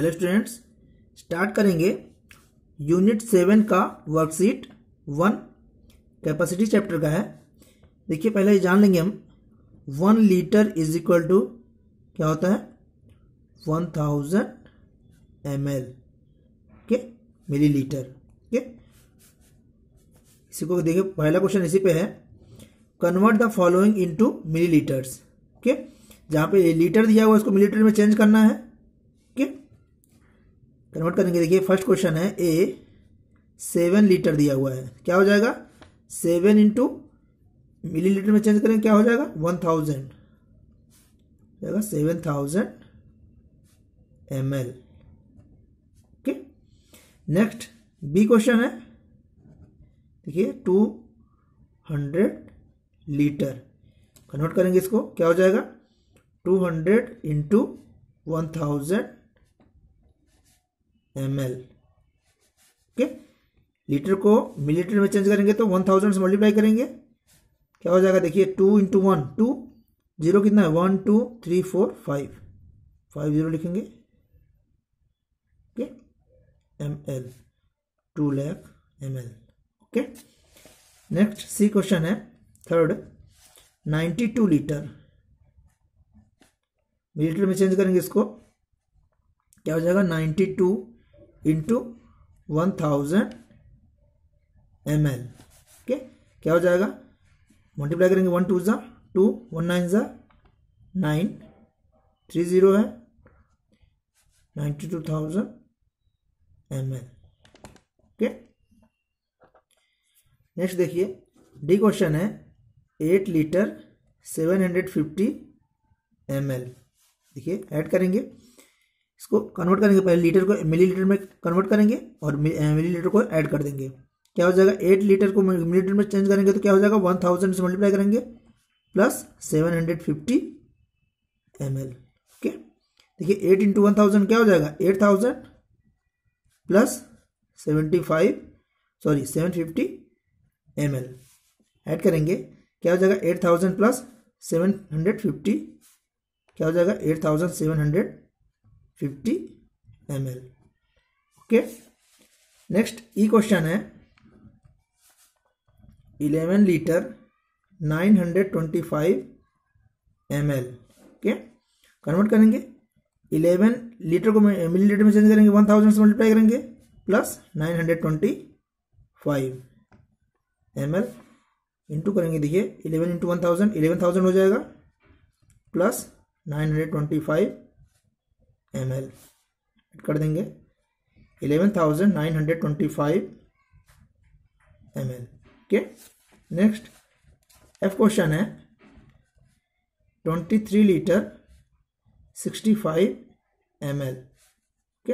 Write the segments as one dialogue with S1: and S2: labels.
S1: Hello students start करेंगे unit seven का worksheet one capacity chapter का है देखिए पहले जान लेंगे हम one litre is equal to क्या होता है वन थाउजेंड एम एल के मिली लीटर के इसी को देखिए पहला क्वेश्चन इसी पे है convert the following into millilitres okay जहाँ पे लीटर दिया हुआ उसको मिलीलीटर में चेंज करना है कन्वर्ट तो करेंगे देखिए फर्स्ट क्वेश्चन है ए सेवन लीटर दिया हुआ है क्या हो जाएगा सेवन इंटू मिली लीटर में चेंज करेंगे क्या हो जाएगा वन थाउजेंड जाएगा seven thousand M L okay next B question है देखिए टू हंड्रेड लीटर कन्वर्ट करेंगे इसको क्या हो जाएगा two hundred into one thousand M L okay litre को मिलीलीटर में चेंज करेंगे तो वन थाउजेंड से मल्टीप्लाई करेंगे क्या हो जाएगा देखिए two into one two zero कितना है one two three four five five zero लिखेंगे okay M L two lakh M L okay next C question है third ninety two litre litre में चेंज करेंगे इसको क्या हो जाएगा ninety two into one thousand M L okay क्या हो जाएगा मल्टीप्लाई करेंगे वन टू ज़ा टू वन नाइन ज़ा नाइन थ्री ज़ीरो है ninety two thousand M L okay next देखिए डी क्वेश्चन है eight litre seven hundred fifty M L देखिए ऐड करेंगे इसको कन्वर्ट करने के पहले लीटर को मिली लीटर में कन्वर्ट करेंगे और मिली लीटर को ऐड कर देंगे क्या हो जाएगा एट लीटर को मिली लीटर में चेंज करेंगे तो क्या हो जाएगा वन थाउजेंड से मल्टीप्लाई करेंगे plus seven hundred fifty M L okay देखिए एट इंटू वन थाउजेंड क्या हो जाएगा eight thousand plus seventy five sorry seven fifty M L add करेंगे क्या हो जाएगा eight thousand plus seven hundred fifty क्या हो जाएगा eight thousand seven hundred fifty M L okay next E question है eleven litre nine hundred twenty five M L okay convert करेंगे eleven litre को मिली लीटर में change करेंगे one thousand से multiply करेंगे plus nine hundred twenty five M L into करेंगे देखिए eleven into one thousand eleven thousand हो जाएगा plus nine hundred twenty five M L कर देंगे eleven thousand nine hundred twenty five M L okay next F question है twenty three litre sixty five M L okay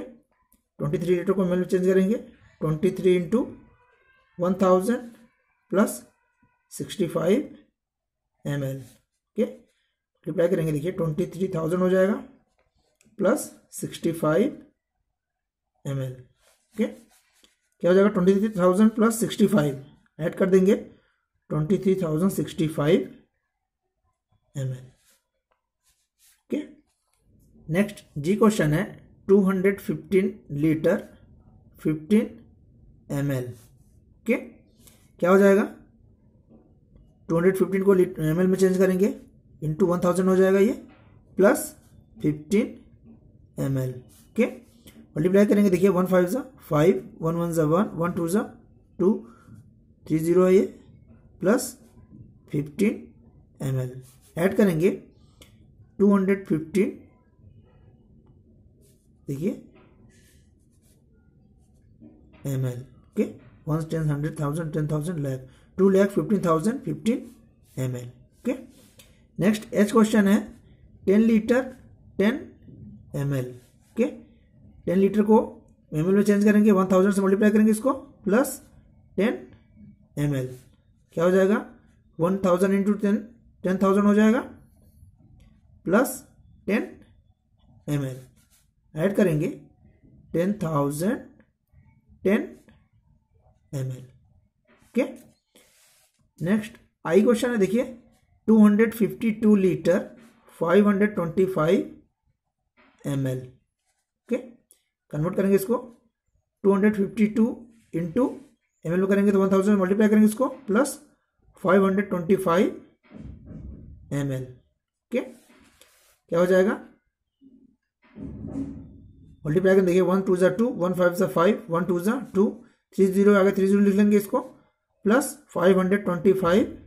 S1: twenty three litre को M L में change करेंगे twenty three into one thousand plus sixty five M L okay multiply करेंगे देखिए twenty three thousand हो जाएगा plus sixty five M okay क्या हो जाएगा twenty three thousand plus sixty five add कर देंगे twenty three thousand sixty five M okay next G question है two hundred fifteen litre fifteen M okay क्या हो जाएगा टू हंड्रेड फिफ्टीन को एम में चेंज करेंगे इंटू वन थाउजेंड हो जाएगा ये plus fifteen M L okay multiply करेंगे देखिए वन फाइव ज़ा फाइव वन वन ज़ा वन वन टू ज़ा टू थ्री ज़ीरो है ये plus fifteen M L add करेंगे टू हंड्रेड फिफ्टीन देखिए M L okay one ten hundred thousand ten thousand lakh two lakh fifteen thousand fifteen M L okay next H question है ten litre ten M L okay ten litre को M L में change करेंगे one thousand से multiply करेंगे इसको plus ten M L क्या हो जाएगा one thousand into ten ten thousand हो जाएगा plus ten M L add करेंगे ten thousand ten M L okay next I question है देखिए two hundred fifty two litre five hundred twenty five M L okay convert करेंगे इसको two hundred fifty two into M L करेंगे तो one thousand multiply करेंगे इसको plus five hundred twenty five M L okay क्या हो जाएगा multiply करें देखिए वन टू ज़ा टू वन फाइव जो फाइव वन टू जो टू थ्री जीरो आगे थ्री जीरो लिख लेंगे इसको plus five hundred twenty five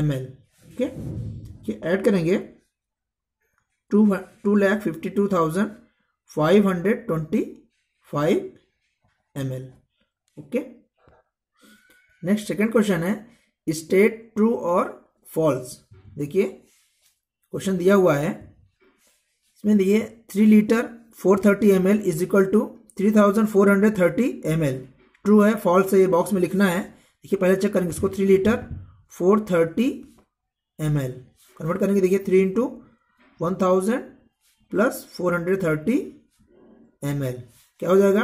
S1: M L okay add करेंगे two two lakh fifty two thousand five hundred twenty five M L okay next second question है state true और false देखिए question दिया हुआ है इसमें देखिए three litre four thirty M L is equal to three thousand four hundred thirty M L true है false है ये बॉक्स में लिखना है देखिए पहले चेक करेंगे इसको three litre four thirty M l convert करेंगे देखिए three into one thousand plus four hundred thirty M L क्या हो जाएगा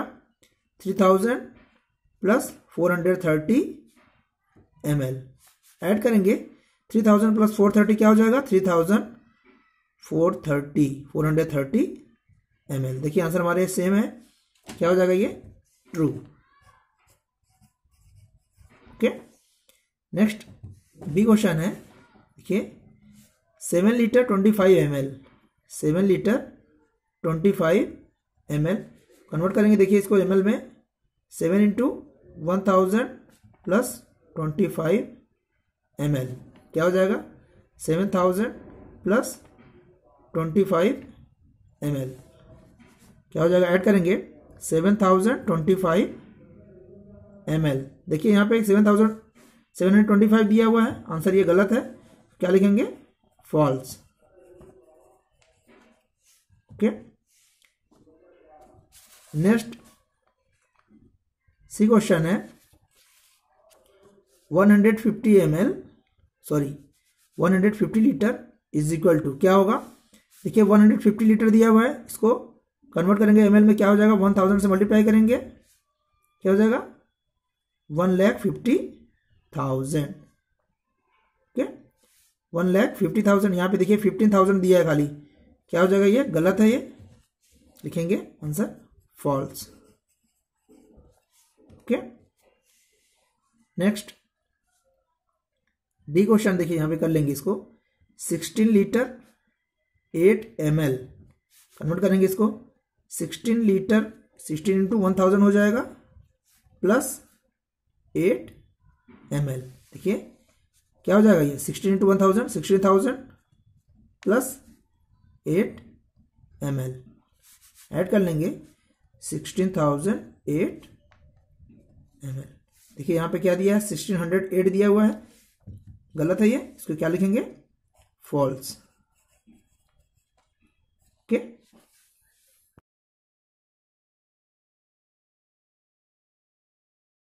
S1: three thousand plus four hundred thirty M l add करेंगे three thousand plus four thirty क्या हो जाएगा three thousand four thirty four hundred thirty M L देखिए answer हमारे same है क्या हो जाएगा ये true okay next B question है देखिए seven litre twenty five M l seven litre twenty five M l convert करेंगे देखिए इसको एम एल में seven into one thousand plus twenty five M L क्या हो जाएगा seven thousand plus twenty five M L क्या हो जाएगा ऐड करेंगे seven thousand twenty five M L देखिए यहाँ पे seven thousand seven hundred twenty five दिया हुआ है आंसर ये गलत है क्या लिखेंगे false okay next C question है 150 ml sorry 150 litre is equal to क्या होगा देखिए 150 लीटर दिया हुआ है इसको कन्वर्ट करेंगे एम में क्या हो जाएगा 1000 से मल्टीप्लाई करेंगे क्या हो जाएगा one lakh fifty thousand one lakh fifty thousand यहाँ पे देखिए फिफ्टीन थाउजेंड दिया है खाली क्या हो जाएगा ये गलत है ये लिखेंगे answer false okay next D question देखिए यहाँ पे कर लेंगे इसको sixteen litre eight m l convert करेंगे इसको sixteen litre sixteen into one thousand हो जाएगा प्लस एट एम एल देखिए क्या हो जाएगा ये sixteen into one thousand sixteen thousand plus eight m l add कर लेंगे sixteen thousand eight m L देखिए यहाँ पे क्या दिया है सिक्सटीन हंड्रेड एट दिया हुआ है गलत है ये इसको क्या लिखेंगे फॉल्स ओके okay?